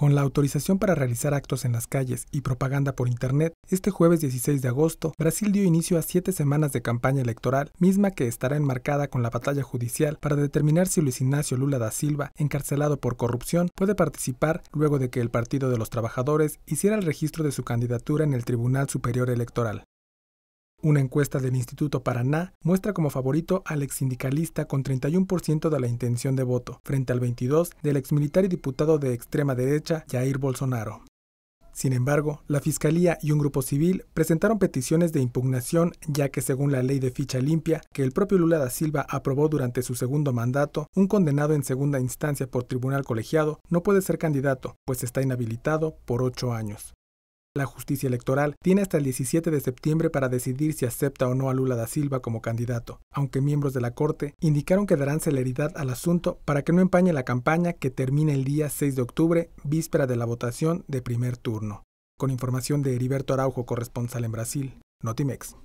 Con la autorización para realizar actos en las calles y propaganda por Internet, este jueves 16 de agosto, Brasil dio inicio a siete semanas de campaña electoral, misma que estará enmarcada con la batalla judicial para determinar si Luis Ignacio Lula da Silva, encarcelado por corrupción, puede participar luego de que el Partido de los Trabajadores hiciera el registro de su candidatura en el Tribunal Superior Electoral. Una encuesta del Instituto Paraná muestra como favorito al ex sindicalista con 31% de la intención de voto, frente al 22% del exmilitar y diputado de extrema derecha Jair Bolsonaro. Sin embargo, la Fiscalía y un grupo civil presentaron peticiones de impugnación ya que según la ley de ficha limpia que el propio Lula da Silva aprobó durante su segundo mandato, un condenado en segunda instancia por tribunal colegiado no puede ser candidato, pues está inhabilitado por ocho años. La justicia electoral tiene hasta el 17 de septiembre para decidir si acepta o no a Lula da Silva como candidato, aunque miembros de la Corte indicaron que darán celeridad al asunto para que no empañe la campaña que termina el día 6 de octubre, víspera de la votación de primer turno. Con información de Heriberto Araujo, corresponsal en Brasil, Notimex.